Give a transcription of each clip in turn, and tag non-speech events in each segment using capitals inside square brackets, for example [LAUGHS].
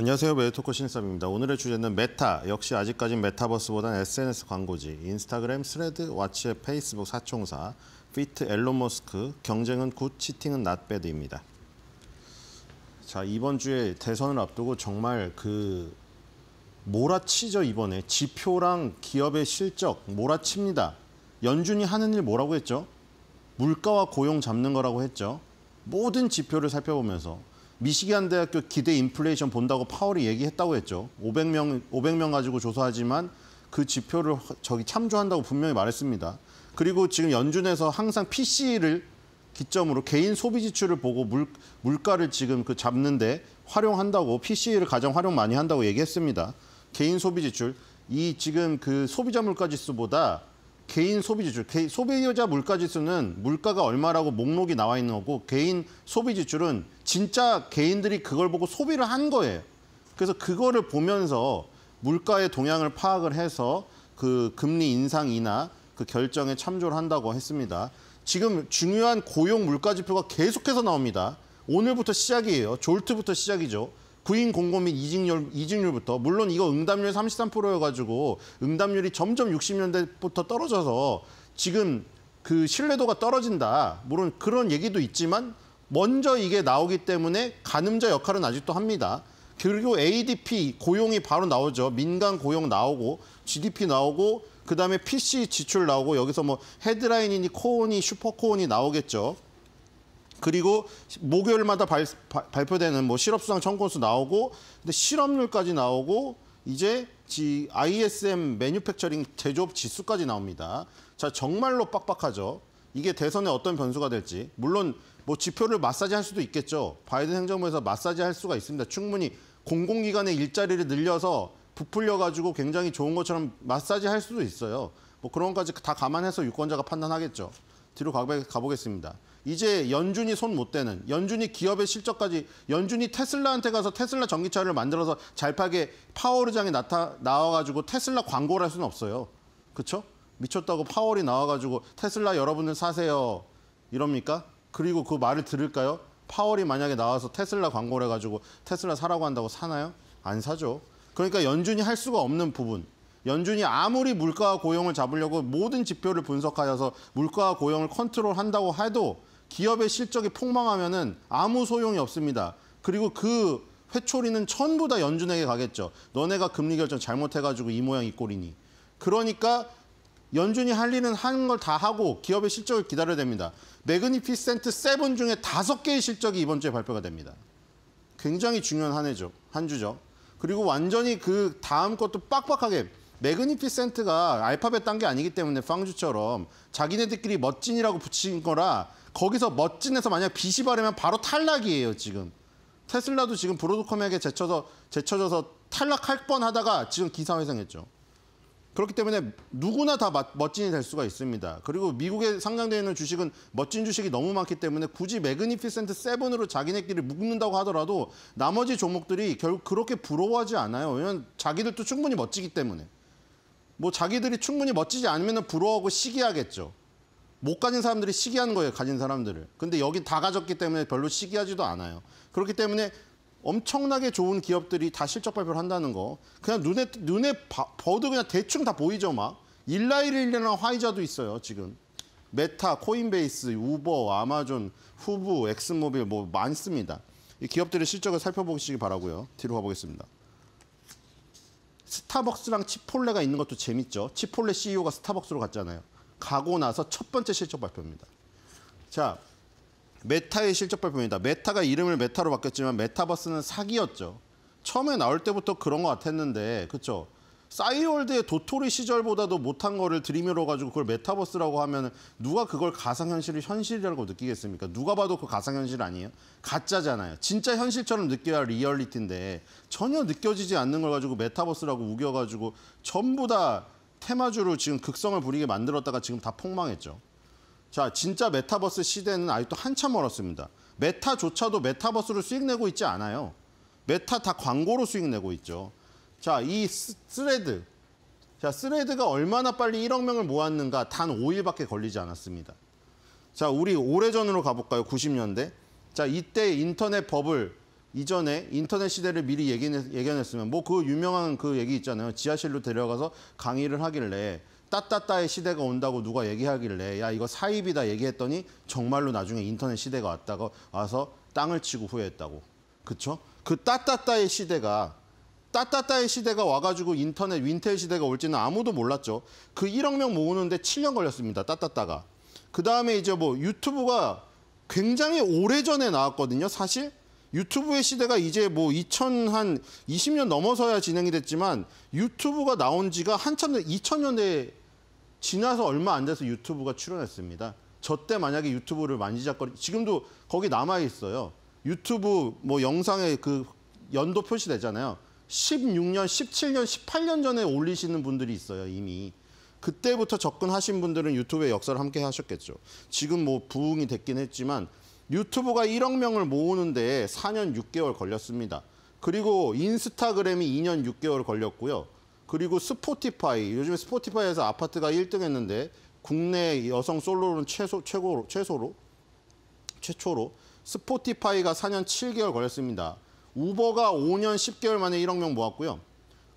안녕하세요. 메이토커 신쌤입니다. 오늘의 주제는 메타. 역시 아직까진 메타버스보단 SNS 광고지, 인스타그램, 스레드, 와치의 페이스북 사총사, 피트, 앨런 머스크, 경쟁은 굿, 치팅은 낫배드입니다. 자, 이번 주에 대선을 앞두고 정말 그 몰아치죠, 이번에. 지표랑 기업의 실적 몰아칩니다. 연준이 하는 일 뭐라고 했죠? 물가와 고용 잡는 거라고 했죠. 모든 지표를 살펴보면서 미시간 대학교 기대 인플레이션 본다고 파월이 얘기했다고 했죠. 500명 500명 가지고 조사하지만 그 지표를 저기 참조한다고 분명히 말했습니다. 그리고 지금 연준에서 항상 PC를 기점으로 개인 소비 지출을 보고 물, 물가를 지금 그 잡는데 활용한다고 PC를 가장 활용 많이 한다고 얘기했습니다. 개인 소비 지출 이 지금 그 소비자 물가 지수보다 개인 소비 지출, 개인, 소비자 물가 지수는 물가가 얼마라고 목록이 나와 있는 거고 개인 소비 지출은 진짜 개인들이 그걸 보고 소비를 한 거예요. 그래서 그거를 보면서 물가의 동향을 파악을 해서 그 금리 인상이나 그 결정에 참조를 한다고 했습니다. 지금 중요한 고용 물가 지표가 계속해서 나옵니다. 오늘부터 시작이에요. 졸트부터 시작이죠. 구인 공고 및 이직률, 이직률부터 물론 이거 응답률 33%여가지고 응답률이 점점 60년대부터 떨어져서 지금 그 신뢰도가 떨어진다. 물론 그런 얘기도 있지만 먼저 이게 나오기 때문에 가늠자 역할은 아직도 합니다. 그리고 ADP 고용이 바로 나오죠. 민간 고용 나오고 GDP 나오고 그다음에 PC 지출 나오고 여기서 뭐 헤드라인이니 코온니슈퍼코온니 나오겠죠. 그리고 목요일마다 발, 발 표되는뭐 실업수당 청구수 나오고 근데 실업률까지 나오고 이제 지 ISM 매뉴팩처링 제조업 지수까지 나옵니다. 자 정말로 빡빡하죠. 이게 대선에 어떤 변수가 될지 물론 뭐 지표를 마사지할 수도 있겠죠. 바이든 행정부에서 마사지할 수가 있습니다. 충분히 공공기관의 일자리를 늘려서 부풀려가지고 굉장히 좋은 것처럼 마사지할 수도 있어요. 뭐 그런 것까지 다 감안해서 유권자가 판단하겠죠. 뒤로 가보겠습니다. 이제 연준이 손 못 대는 연준이 기업의 실적까지 연준이 테슬라한테 가서 테슬라 전기차를 만들어서 잘 파게 파월의장에 나타 나와가지고 테슬라 광고를 할 수는 없어요. 그렇죠? 미쳤다고 파월이 나와가지고 테슬라 여러분들 사세요 이럽니까? 그리고 그 말을 들을까요? 파월이 만약에 나와서 테슬라 광고를 해가지고 테슬라 사라고 한다고 사나요? 안 사죠. 그러니까 연준이 할 수가 없는 부분. 연준이 아무리 물가와 고용을 잡으려고 모든 지표를 분석하여서 물가와 고용을 컨트롤한다고 해도 기업의 실적이 폭망하면은 아무 소용이 없습니다. 그리고 그 회초리는 전부 다 연준에게 가겠죠. 너네가 금리 결정 잘못해가지고 이 모양 이 꼴이니. 그러니까 연준이 할 일은 하는 걸 다 하고 기업의 실적을 기다려야 됩니다. 매그니피센트 세븐 중에 다섯 개의 실적이 이번 주에 발표가 됩니다. 굉장히 중요한 한 해죠. 한 주죠. 그리고 완전히 그 다음 것도 빡빡하게 매그니피센트가 알파벳 딴 게 아니기 때문에 팡주처럼 자기네들끼리 멋진이라고 붙인 거라 거기서 멋진 에서 만약 빚이 바르면 바로 탈락이에요, 지금. 테슬라도 지금 브로드컴에게 제쳐서, 제쳐져서 탈락할 뻔 하다가 지금 기사회생했죠. 그렇기 때문에 누구나 다 멋진이 될 수가 있습니다. 그리고 미국에 상장되어 있는 주식은 멋진 주식이 너무 많기 때문에 굳이 매그니피센트 세븐으로 자기네끼리 묶는다고 하더라도 나머지 종목들이 결국 그렇게 부러워하지 않아요. 왜냐하면 자기들도 충분히 멋지기 때문에. 뭐 자기들이 충분히 멋지지 않으면 부러워하고 시기하겠죠. 못 가진 사람들이 시기하는 거예요, 가진 사람들을. 근데 여기 다 가졌기 때문에 별로 시기하지도 않아요. 그렇기 때문에 엄청나게 좋은 기업들이 다 실적 발표를 한다는 거. 그냥 눈에 눈에 봐도 그냥 대충 다 보이죠, 막. 일라이릴이라는 화이자도 있어요, 지금. 메타, 코인베이스, 우버, 아마존, 후브, 엑스모빌 뭐 많습니다. 이 기업들의 실적을 살펴보시기 바라고요. 뒤로 가보겠습니다. 스타벅스랑 치폴레가 있는 것도 재밌죠. 치폴레 CEO가 스타벅스로 갔잖아요. 가고 나서 첫 번째 실적 발표입니다. 자, 메타의 실적 발표입니다. 메타가 이름을 메타로 바뀌었지만 메타버스는 사기였죠. 처음에 나올 때부터 그런 것 같았는데, 그렇죠? 싸이월드의 도토리 시절보다도 못한 거를 드림으로 가지고 그걸 메타버스라고 하면 누가 그걸 가상현실을 현실이라고 느끼겠습니까? 누가 봐도 그 가상현실 아니에요? 가짜잖아요. 진짜 현실처럼 느껴야 리얼리티인데 전혀 느껴지지 않는 걸 가지고 메타버스라고 우겨가지고 전부 다 테마주를 지금 극성을 부리게 만들었다가 지금 다 폭망했죠. 자, 진짜 메타버스 시대는 아직도 한참 멀었습니다. 메타조차도 메타버스로 수익 내고 있지 않아요. 메타 다 광고로 수익 내고 있죠. 자, 이 스레드. 자, 스레드가 얼마나 빨리 1억 명을 모았는가 단 5일밖에 걸리지 않았습니다. 자, 우리 오래전으로 가볼까요? 90년대. 자, 이때 인터넷 버블 이전에 인터넷 시대를 미리 예견했, 으면 뭐 그 유명한 그 얘기 있잖아요. 지하실로 데려가서 강의를 하길래 따따따의 시대가 온다고 누가 얘기하길래 야 이거 사입이다 얘기했더니 정말로 나중에 인터넷 시대가 왔다가 와서 땅을 치고 후회했다고. 그쵸? 그 따따따의 시대가 따따따의 시대가 와가지고 인터넷 윈텔 시대가 올지는 아무도 몰랐죠. 그 1억 명 모으는데 7년 걸렸습니다. 따따따가. 그 다음에 이제 뭐 유튜브가 굉장히 오래전에 나왔거든요. 사실 유튜브의 시대가 이제 뭐 2020년 넘어서야 진행이 됐지만 유튜브가 나온 지가 한참 2000년대 지나서 얼마 안 돼서 유튜브가 출연했습니다. 저 때 만약에 유튜브를 만지작거리 지금도 거기 남아 있어요. 유튜브 뭐 영상에 그 연도 표시되잖아요. 16년, 17년, 18년 전에 올리시는 분들이 있어요, 이미. 그때부터 접근하신 분들은 유튜브의 역사를 함께 하셨겠죠. 지금 뭐 부흥이 됐긴 했지만 유튜브가 1억 명을 모으는데 4년 6개월 걸렸습니다. 그리고 인스타그램이 2년 6개월 걸렸고요. 그리고 스포티파이, 요즘에 스포티파이에서 아파트가 1등 했는데 국내 여성 솔로는 최소, 최고로, 최소로, 최초로 스포티파이가 4년 7개월 걸렸습니다. 우버가 5년 10개월 만에 1억 명 모았고요.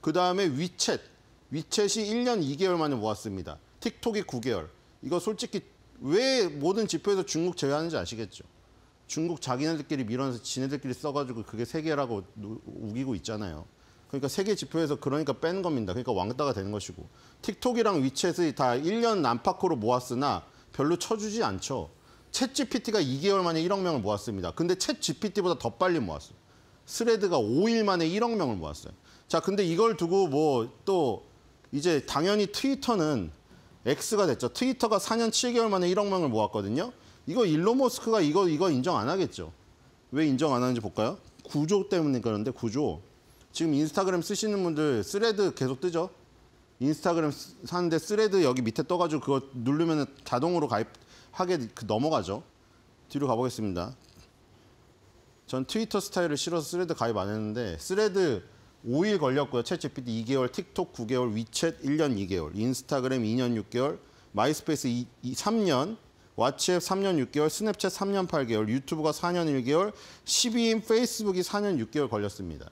그 다음에 위챗, 위챗이 1년 2개월 만에 모았습니다. 틱톡이 9개월. 이거 솔직히 왜 모든 지표에서 중국 제외하는지 아시겠죠? 중국 자기네들끼리 밀어내서 지네들끼리 써가지고 그게 세계라고 우기고 있잖아요. 그러니까 세계 지표에서 그러니까 뺀 겁니다. 그러니까 왕따가 되는 것이고. 틱톡이랑 위챗이 다 1년 안팎으로 모았으나 별로 쳐주지 않죠. 챗 GPT가 2개월 만에 1억 명을 모았습니다. 근데 챗 GPT보다 더 빨리 모았어요. 스레드가 5일 만에 1억 명을 모았어요. 자, 근데 이걸 두고 뭐 또 이제 당연히 트위터는 X가 됐죠. 트위터가 4년 7개월 만에 1억 명을 모았거든요. 이거 일론 머스크가 이거 이거 인정 안 하겠죠. 왜 인정 안 하는지 볼까요? 구조 때문에 그런데 구조. 지금 인스타그램 쓰시는 분들 스레드 계속 뜨죠? 인스타그램 사는데 스레드 여기 밑에 떠가지고 그거 누르면 자동으로 가입하게 그 넘어가죠. 뒤로 가보겠습니다. 전 트위터 스타일을 싫어서 스레드 가입 안 했는데 스레드 5일 걸렸고요. 채취피 t 2개월, 틱톡 9개월, 위챗 1년 2개월, 인스타그램 2년 6개월, 마이스페이스 2, 3년, 왓츠앱 3년 6개월, 스냅챗 3년 8개월, 유튜브가 4년 1개월, 12인 페이스북이 4년 6개월 걸렸습니다.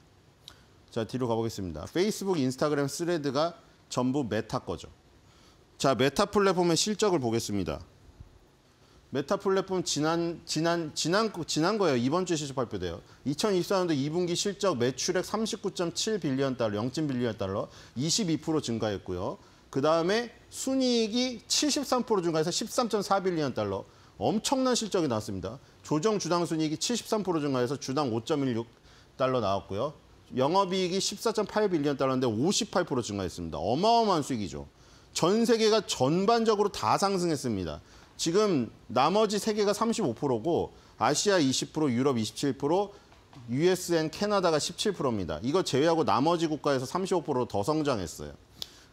자, 뒤로 가보겠습니다. 페이스북, 인스타그램, 스레드가 전부 메타 거죠. 자, 메타 플랫폼의 실적을 보겠습니다. 메타 플랫폼 지난 지난 지난 지난 거예요. 이번 주에 실적 발표돼요. 2024년도 2분기 실적 매출액 39.7 빌리언 달러, 0.1 빌리언 달러, 22% 증가했고요. 그다음에 순이익이 73% 증가해서 13.4빌리언 달러. 엄청난 실적이 나왔습니다. 조정 주당 순이익이 73% 증가해서 주당 5.16 달러 나왔고요. 영업이익이 14.8빌리언 달러인데 58% 증가했습니다. 어마어마한 수익이죠. 전 세계가 전반적으로 다 상승했습니다. 지금 나머지 세계가 35%고 아시아 20%, 유럽 27%, USN 캐나다가 17%입니다. 이거 제외하고 나머지 국가에서 35%더 성장했어요.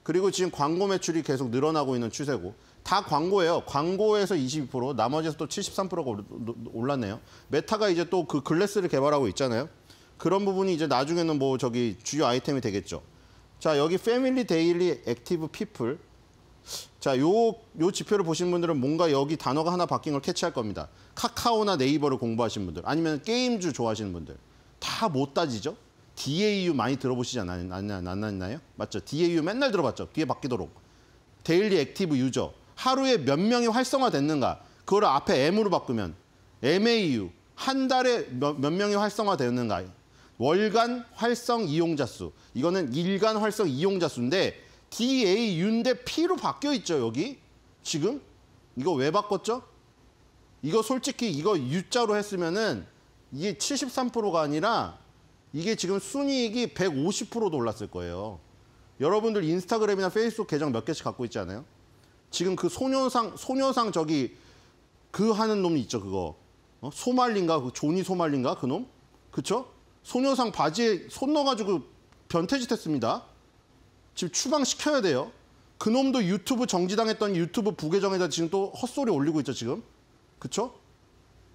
그리고 지금 광고 매출이 계속 늘어나고 있는 추세고 다 광고예요. 광고에서 22%, 나머지에서 또 73%가 올랐네요. 메타가 이제 또 그 글래스를 개발하고 있잖아요. 그런 부분이 이제 나중에는 뭐 저기 주요 아이템이 되겠죠. 자, 여기 패밀리 데일리 액티브 피플. 자, 요, 요 지표를 보신 분들은 뭔가 여기 단어가 하나 바뀐 걸 캐치할 겁니다. 카카오나 네이버를 공부하신 분들, 아니면 게임주 좋아하시는 분들. 다 못 따지죠? DAU 많이 들어보시지 않았나요? 맞죠? DAU 맨날 들어봤죠? 뒤에 바뀌도록. 데일리 액티브 유저. 하루에 몇 명이 활성화됐는가. 그거를 앞에 M으로 바꾸면 MAU. 한 달에 몇, 몇 명이 활성화되었는가. 월간 활성 이용자 수. 이거는 일간 활성 이용자 수인데 DAU인데 P로 바뀌어 있죠, 여기. 지금? 이거 왜 바꿨죠? 이거 솔직히 이거 U자로 했으면은 이게 73%가 아니라 이게 지금 순이익이 150%도 올랐을 거예요. 여러분들 인스타그램이나 페이스북 계정 몇 개씩 갖고 있지 않아요? 지금 그 소녀상 소녀상 저기 그 하는 놈이 있죠 그거 어? 소말린가 그 존이 소말린가 그놈 그쵸? 소녀상 바지에 손 넣어가지고 변태짓했습니다. 지금 추방 시켜야 돼요. 그놈도 유튜브 정지당했던 유튜브 부계정에다 지금 또 헛소리 올리고 있죠 지금 그쵸?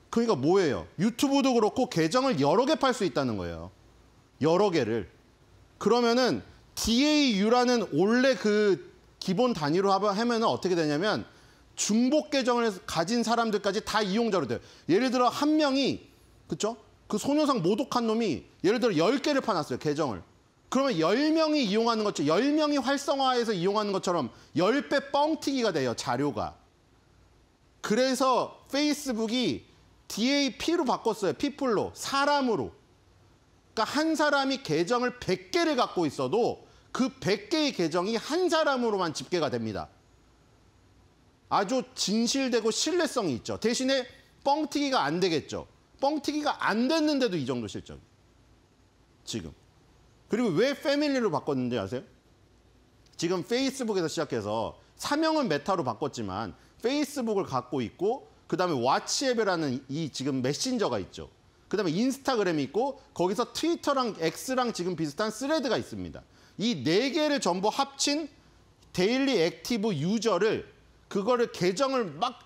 그러니까 뭐예요? 유튜브도 그렇고 계정을 여러 개 팔 수 있다는 거예요. 여러 개를 그러면은 DAU라는 원래 그 기본 단위로 하면 은 어떻게 되냐면 중복 계정을 가진 사람들까지 다 이용자로 돼요. 예를 들어 한 명이 그쵸? 그 소녀상 모독한 놈이 예를 들어 1 0개를 파놨어요. 계정을. 그러면 1 0명이 이용하는 것처럼 1 0명이 활성화해서 이용하는 것처럼 1 0배 뻥튀기가 돼요. 자료가. 그래서 페이스북이 DAP로 바꿨어요. 피플로. 사람으로. 그러니까 한 사람이 계정을 100개를 갖고 있어도 그 100개의 계정이 한 사람으로만 집계가 됩니다. 아주 진실되고 신뢰성이 있죠. 대신에 뻥튀기가 안 되겠죠. 뻥튀기가 안 됐는데도 이 정도 실적. 지금. 그리고 왜 패밀리로 바꿨는지 아세요? 지금 페이스북에서 시작해서 사명은 메타로 바꿨지만 페이스북을 갖고 있고 그다음에 왓츠앱이라는 이 지금 메신저가 있죠. 그다음에 인스타그램이 있고 거기서 트위터랑 X랑 지금 비슷한 스레드가 있습니다. 이 네 개를 전부 합친 데일리 액티브 유저를 그거를 계정을 막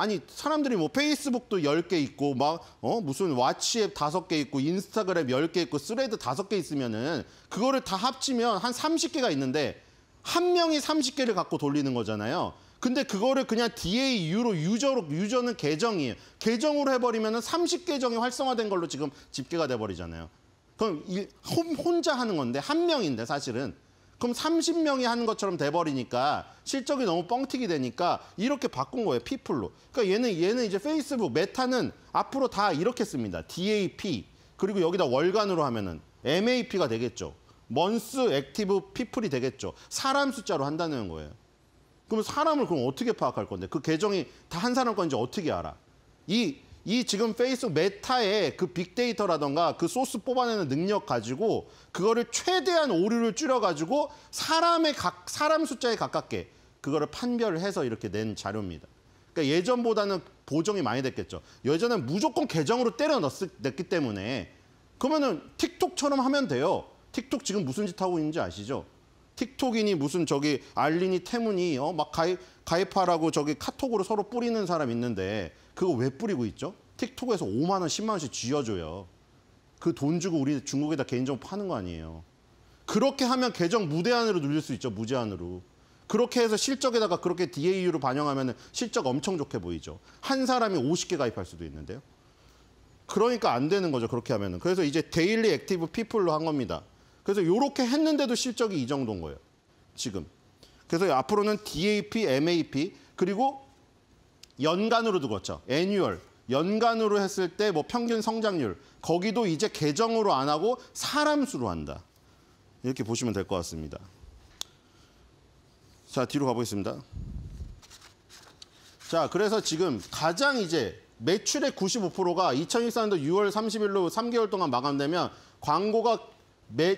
아니 사람들이 뭐 페이스북도 열 개 있고 막 어 무슨 왓츠앱 다섯 개 있고 인스타그램 열 개 있고 스레드 다섯 개 있으면은 그거를 다 합치면 한 삼십 개가 있는데 한 명이 삼십 개를 갖고 돌리는 거잖아요. 근데 그거를 그냥 DA 이후로 유저로 유저는 계정이에요. 계정으로 해버리면 은 30계정이 활성화된 걸로 지금 집계가 돼버리잖아요. 그럼 이, 혼자 하는 건데 한 명인데 사실은 그럼 30명이 하는 것처럼 돼버리니까 실적이 너무 뻥튀기 되니까 이렇게 바꾼 거예요 피플로. 그러니까 얘는 얘는 이제 페이스북 메타는 앞으로 다 이렇게 씁니다. DAP 그리고 여기다 월간으로 하면은 MAP가 되겠죠. 먼스 액티브 피플이 되겠죠. 사람 숫자로 한다는 거예요. 그러면 사람을 그럼 어떻게 파악할 건데? 그 계정이 다 한 사람 건지 어떻게 알아? 이, 이 지금 페이스북 메타의 그 빅데이터라던가 그 소스 뽑아내는 능력 가지고 그거를 최대한 오류를 줄여가지고 사람의 각, 사람 숫자에 가깝게 그거를 판별을 해서 이렇게 낸 자료입니다. 그러니까 예전보다는 보정이 많이 됐겠죠. 예전엔 무조건 계정으로 때려 넣었기 때문에 그러면은 틱톡처럼 하면 돼요. 틱톡 지금 무슨 짓 하고 있는지 아시죠? 틱톡이니 무슨 저기 알리니 태문이 어막 가입 가입하라고 저기 카톡으로 서로 뿌리는 사람 있는데 그거 왜 뿌리고 있죠? 틱톡에서 5만 원, 10만 원씩 쥐어줘요. 그 돈 주고 우리 중국에다 개인정보 파는 거 아니에요. 그렇게 하면 계정 무대안으로 늘릴 수 있죠. 무제한으로. 그렇게 해서 실적에다가 그렇게 DAU로 반영하면 실적 엄청 좋게 보이죠. 한 사람이 50개 가입할 수도 있는데요. 그러니까 안 되는 거죠. 그렇게 하면은. 그래서 이제 데일리 액티브 피플로 한 겁니다. 그래서 이렇게 했는데도 실적이 이 정도인 거예요. 지금. 그래서 앞으로는 DAP, MAP 그리고 연간으로 두었죠. 애뉴얼. 연간으로 했을 때 뭐 평균 성장률 거기도 이제 계정으로 안 하고 사람 수로 한다. 이렇게 보시면 될 것 같습니다. 자, 뒤로 가보겠습니다. 자, 그래서 지금 가장 이제 매출의 95%가 2014년도 6월 30일로 3개월 동안 마감되면 광고가 매,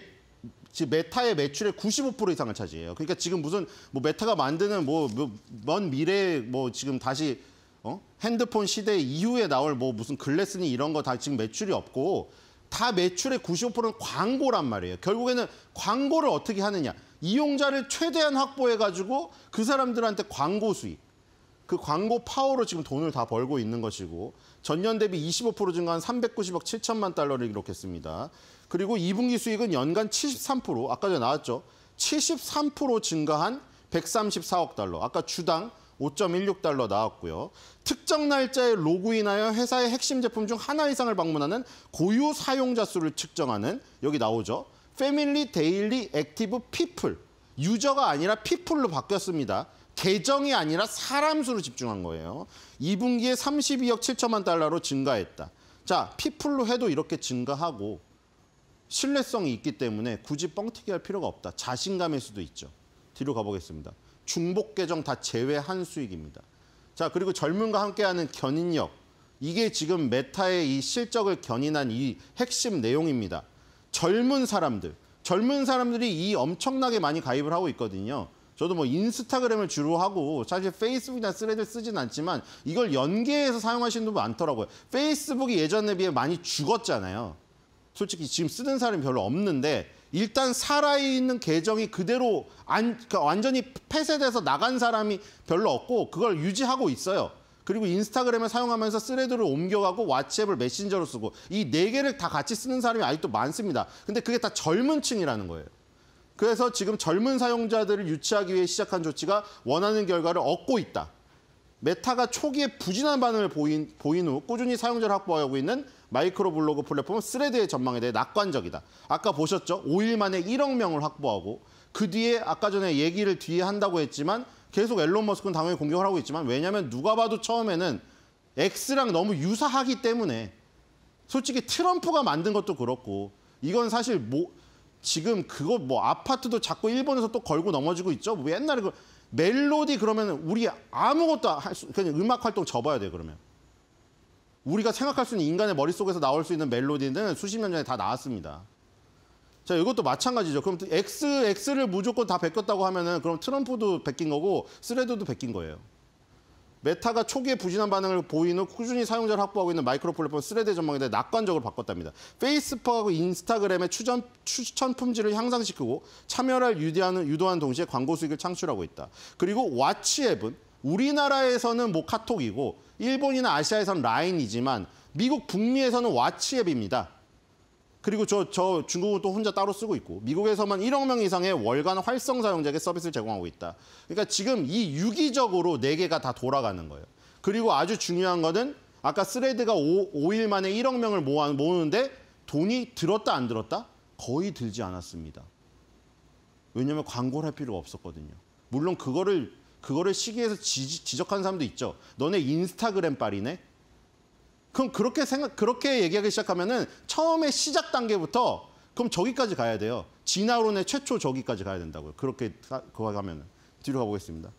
지 메타의 매출의 95% 이상을 차지해요. 그러니까 지금 무슨 뭐 메타가 만드는 뭐먼 뭐, 미래 뭐 지금 다시 어? 핸드폰 시대 이후에 나올 뭐 무슨 글래스니 이런 거 다 지금 매출이 없고 다 매출의 95%는 광고란 말이에요. 결국에는 광고를 어떻게 하느냐. 이용자를 최대한 확보해가지고 그 사람들한테 광고 수익. 그 광고 파워로 지금 돈을 다 벌고 있는 것이고 전년 대비 25% 증가한 390억 7천만 달러를 기록했습니다. 그리고 2분기 수익은 연간 73% 아까 전에 나왔죠. 73% 증가한 134억 달러. 아까 주당 5.16달러 나왔고요. 특정 날짜에 로그인하여 회사의 핵심 제품 중 하나 이상을 방문하는 고유 사용자 수를 측정하는 여기 나오죠. 패밀리 데일리 액티브 피플. 유저가 아니라 피플로 바뀌었습니다. 계정이 아니라 사람 수로 집중한 거예요. 2분기에 32억 7천만 달러로 증가했다. 자, 피플로 해도 이렇게 증가하고 신뢰성이 있기 때문에 굳이 뻥튀기 할 필요가 없다. 자신감일 수도 있죠. 뒤로 가보겠습니다. 중복 계정 다 제외한 수익입니다. 자, 그리고 젊은과 함께하는 견인력. 이게 지금 메타의 이 실적을 견인한 이 핵심 내용입니다. 젊은 사람들, 젊은 사람들이 이 엄청나게 많이 가입을 하고 있거든요. 저도 뭐 인스타그램을 주로 하고 사실 페이스북이나 스레드를 쓰진 않지만 이걸 연계해서 사용하시는 분 많더라고요. 페이스북이 예전에 비해 많이 죽었잖아요. 솔직히 지금 쓰는 사람이 별로 없는데 일단 살아있는 계정이 그대로 안, 그러니까 완전히 폐쇄돼서 나간 사람이 별로 없고 그걸 유지하고 있어요. 그리고 인스타그램을 사용하면서 스레드를 옮겨가고 왓츠앱을 메신저로 쓰고 이 네 개를 다 같이 쓰는 사람이 아직도 많습니다. 근데 그게 다 젊은 층이라는 거예요. 그래서 지금 젊은 사용자들을 유치하기 위해 시작한 조치가 원하는 결과를 얻고 있다. 메타가 초기에 부진한 반응을 보인, 보인 후 꾸준히 사용자를 확보하고 있는 마이크로 블로그 플랫폼 스레드의 전망에 대해 낙관적이다. 아까 보셨죠? 5일 만에 1억 명을 확보하고 그 뒤에 아까 전에 얘기를 뒤에 한다고 했지만 계속 앨런 머스크는 당연히 공격을 하고 있지만 왜냐하면 누가 봐도 처음에는 X랑 너무 유사하기 때문에 솔직히 트럼프가 만든 것도 그렇고 이건 사실 뭐 지금 그거 뭐 아파트도 자꾸 일본에서 또 걸고 넘어지고 있죠. 뭐 옛날에 그 멜로디 그러면 우리 아무것도 할 수, 그냥 음악 활동 접어야 돼 그러면. 우리가 생각할 수 있는 인간의 머릿속에서 나올 수 있는 멜로디는 수십 년 전에 다 나왔습니다. 자, 이것도 마찬가지죠. 그럼 X, X를 무조건 다 베꼈다고 하면은 그럼 트럼프도 베낀 거고 스레드도 베낀 거예요. 메타가 초기에 부진한 반응을 보인 후 꾸준히 사용자를 확보하고 있는 마이크로 플랫폼 스레드 전망에 대해 낙관적으로 바꿨답니다. 페이스북하고 인스타그램의 추전 추천 품질을 향상시키고 참여를 유도하는, 유도한 동시에 광고 수익을 창출하고 있다. 그리고 와치 앱은 우리나라에서는 뭐 카톡이고 일본이나 아시아에서는 라인이지만 미국 북미에서는 와치 앱입니다. 그리고 저, 저 중국은 또 혼자 따로 쓰고 있고 미국에서만 1억 명 이상의 월간 활성 사용자에게 서비스를 제공하고 있다. 그러니까 지금 이 유기적으로 4개가 다 돌아가는 거예요. 그리고 아주 중요한 거는 아까 스레드가 5, 일 만에 1억 명을 모아, 모으는데 돈이 들었다 안 들었다? 거의 들지 않았습니다. 왜냐하면 광고를 할 필요가 없었거든요. 물론 그거를 그거를 시기에서 지적한 사람도 있죠. 너네 인스타그램 빨이네? 그럼 그렇게 생각 그렇게 얘기하기 시작하면은 처음에 시작 단계부터 그럼 저기까지 가야 돼요. 진화론의 최초 저기까지 가야 된다고요. 그렇게 그거 가면은 뒤로 가보겠습니다.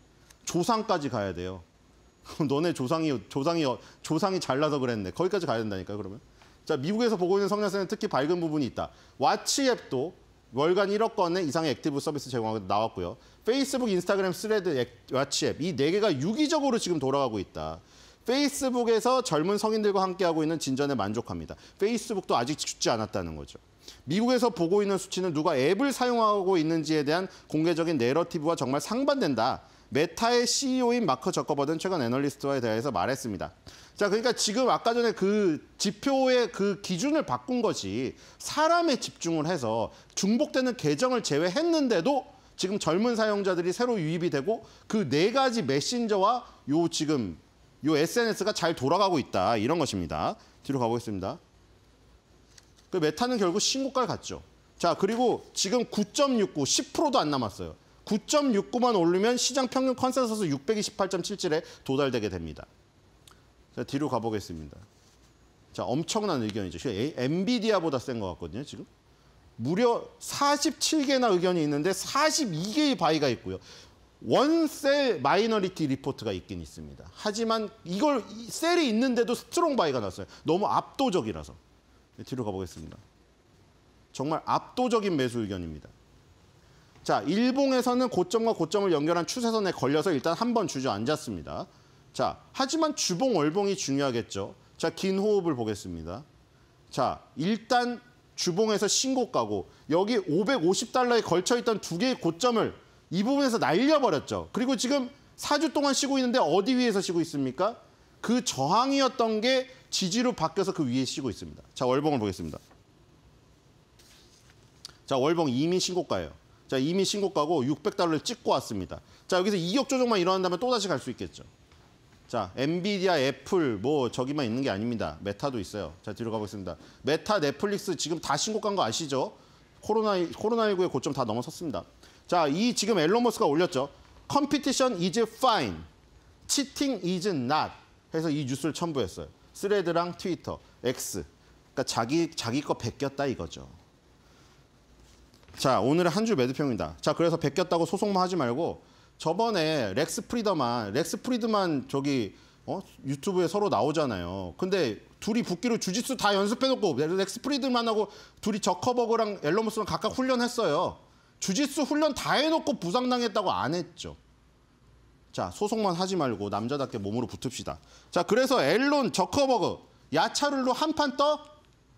조상까지 가야 돼요. [LAUGHS] 너네 조상이 조상이 조상이 잘나서 그랬네. 거기까지 가야 된다니까 요 그러면. 자 미국에서 보고 있는 성장세는 특히 밝은 부분이 있다. 왓츠앱도 월간 1억 건의 이상의 액티브 서비스 제공하고 나왔고요. 페이스북, 인스타그램, 스레드, 왓츠앱 이 네 개가 유기적으로 지금 돌아가고 있다. 페이스북에서 젊은 성인들과 함께하고 있는 진전에 만족합니다. 페이스북도 아직 죽지 않았다는 거죠. 미국에서 보고 있는 수치는 누가 앱을 사용하고 있는지에 대한 공개적인 내러티브와 정말 상반된다. 메타의 CEO인 마크 저커버든 최근 애널리스트와에 대해서 말했습니다. 자, 그러니까 지금 아까 전에 그 지표의 그 기준을 바꾼 것이 사람에 집중을 해서 중복되는 계정을 제외했는데도 지금 젊은 사용자들이 새로 유입이 되고 그 네 가지 메신저와 요 지금 이 SNS가 잘 돌아가고 있다 이런 것입니다. 뒤로 가보겠습니다. 그 메타는 결국 신고가를 갔죠. 자 그리고 지금 9.69 10%도 안 남았어요. 9.69만 오르면 시장 평균 컨센서스 628.77에 도달되게 됩니다. 자 뒤로 가보겠습니다. 자 엄청난 의견이죠. 그 엔비디아보다 센 것 같거든요 지금. 무려 47개나 의견이 있는데 42개의 바위가 있고요. 원셀 마이너리티 리포트가 있긴 있습니다. 하지만 이걸 셀이 있는데도 스트롱 바이가 났어요. 너무 압도적이라서. 네, 뒤로 가보겠습니다. 정말 압도적인 매수 의견입니다. 자, 일봉에서는 고점과 고점을 연결한 추세선에 걸려서 일단 한 번 주저앉았습니다. 자, 하지만 주봉, 월봉이 중요하겠죠. 자, 긴 호흡을 보겠습니다. 자, 일단 주봉에서 신고가고 여기 550달러에 걸쳐있던 두 개의 고점을 이 부분에서 날려버렸죠. 그리고 지금 4주 동안 쉬고 있는데 어디 위에서 쉬고 있습니까? 그 저항이었던 게 지지로 바뀌어서 그 위에 쉬고 있습니다. 자, 월봉을 보겠습니다. 자, 월봉 이미 신고가예요. 자, 이미 신고가고 600달러를 찍고 왔습니다. 자, 여기서 이억 조정만 일어난다면 또다시 갈 수 있겠죠. 자, 엔비디아, 애플 뭐 저기만 있는 게 아닙니다. 메타도 있어요. 자, 뒤로 가보겠습니다. 메타, 넷플릭스 지금 다 신고간 거 아시죠? 코로나, 코로나19의 고점 다 넘어섰습니다. 자, 이 지금 앨런 머스가 올렸죠. 컴피티션 이즈 파인, 치팅 이즈 낫 해서 이 뉴스를 첨부했어요. 스레드랑 트위터, X. 그러니까 자기 자기 거 베꼈다 이거죠. 자, 오늘은 한줄 매듭형입니다. 자, 그래서 베꼈다고 소송만 하지 말고 저번에 렉스 프리더만, 렉스 프리드만 저기 어? 유튜브에 서로 나오잖아요. 근데 둘이 붓기로 주짓수 다 연습해놓고 렉스 프리드만하고 둘이 저커버그랑 앨런머스랑 각각 훈련했어요. 주짓수 훈련 다 해놓고 부상당했다고 안 했죠. 자, 소송만 하지 말고 남자답게 몸으로 붙읍시다. 자, 그래서 앨론 저커버그 야차룰로 한 판 떠?